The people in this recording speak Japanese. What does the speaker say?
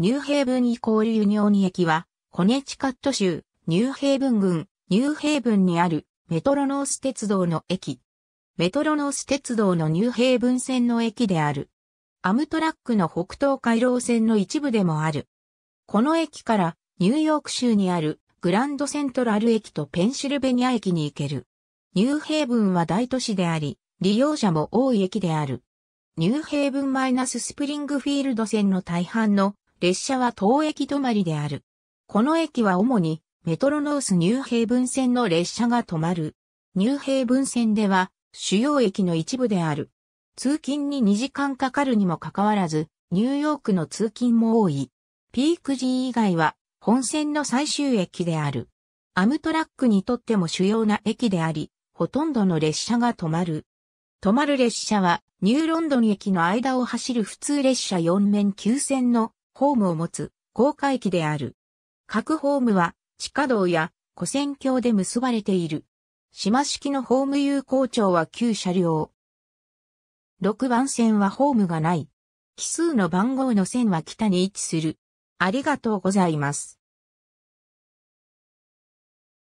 ニューヘイブンイコールユニオニ駅は、コネチカット州、ニューヘイブン郡、ニューヘイブンにある、メトロノース鉄道の駅。メトロノース鉄道のニューヘイブン線の駅である。アムトラックの北東回廊線の一部でもある。この駅から、ニューヨーク州にある、グランドセントラル駅とペンシルベニア駅に行ける。ニューヘイブンは大都市であり、利用者も多い駅である。ニューヘイブンマイナススプリングフィールド線の大半の列車は当駅止まりである。この駅は主にメトロノースニューヘイブン線の列車が止まる。ニューヘイブン線では主要駅の一部である。通勤に2時間かかるにもかかわらず、ニューヨークの通勤も多い。ピーク時以外は本線の最終駅である。アムトラックにとっても主要な駅であり、ほとんどの列車が止まる。止まる列車はニューロンドン駅の間を走る普通列車4面9線のホームを持つ公海機である。各ホームは地下道や古線橋で結ばれている。島式のホーム有効庁は旧車両。6番線はホームがない。奇数の番号の線は北に位置する。ありがとうございます。